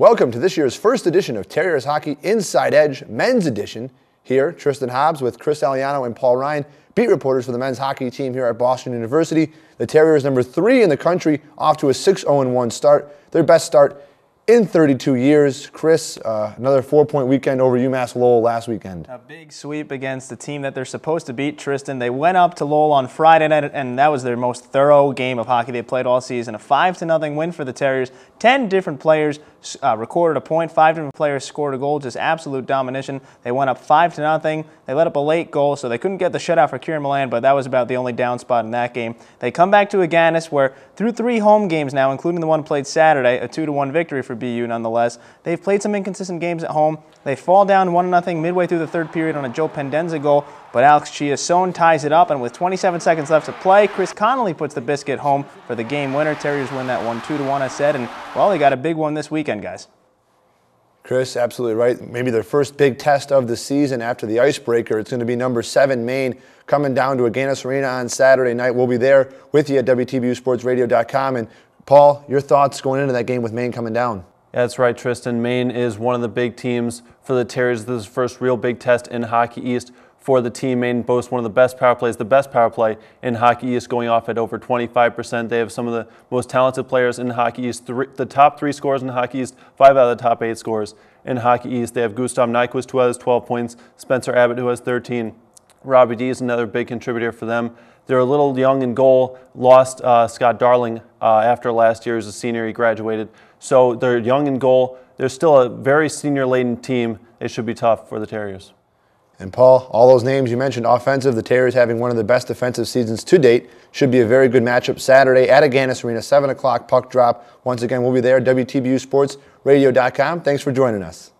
Welcome to this year's first edition of Terriers Hockey Inside Edge Men's Edition. Here, Tristan Hobbs with Chris Aliano and Paul Ryan, beat reporters for the men's hockey team here at Boston University. The Terriers, number three in the country, off to a 6 0 1 start, their best start in 32 years. Chris, uh, another four point weekend over UMass Lowell last weekend. A big sweep against the team that they're supposed to beat, Tristan. They went up to Lowell on Friday night, and that was their most thorough game of hockey they played all season. A 5 to nothing win for the Terriers. 10 different players uh, recorded a point. Five different players scored a goal, just absolute domination. They went up five to nothing. They let up a late goal, so they couldn't get the shutout for Kieran Milan, but that was about the only down spot in that game. They come back to Aganis, where through three home games now, including the one played Saturday, a 2-1 victory for BU nonetheless, they've played some inconsistent games at home. They fall down 1-0 midway through the third period on a Joe Pendenza goal, but Alex Chiasone ties it up, and with 27 seconds left to play, Chris Connolly puts the biscuit home for the game winner. Terriers win that one 2-1, I said, and well, they got a big one this weekend, guys. Chris, absolutely right. Maybe their first big test of the season after the icebreaker. It's going to be number seven Maine coming down to Aganis Arena on Saturday night. We'll be there with you at WTBUSportsRadio.com. And Paul, your thoughts going into that game with Maine coming down? That's right, Tristan. Maine is one of the big teams for the Terriers. This is the first real big test in Hockey East for the team. Maine boasts one of the best power plays, the best power play in Hockey East, going off at over 25%. They have some of the most talented players in Hockey East. Three, the top three scores in Hockey East, five out of the top eight scores in Hockey East. They have Gustav Nyquist, who has 12 points, Spencer Abbott, who has 13. Robbie D is another big contributor for them. They're a little young in goal, lost uh, Scott Darling uh, after last year as a senior. He graduated. So they're young in goal. They're still a very senior laden team. It should be tough for the Terriers. And Paul, all those names you mentioned offensive, the Terriers having one of the best defensive seasons to date. Should be a very good matchup Saturday at Aganis Arena, 7 o'clock puck drop. Once again, we'll be there, WTBUsportsradio.com. Thanks for joining us.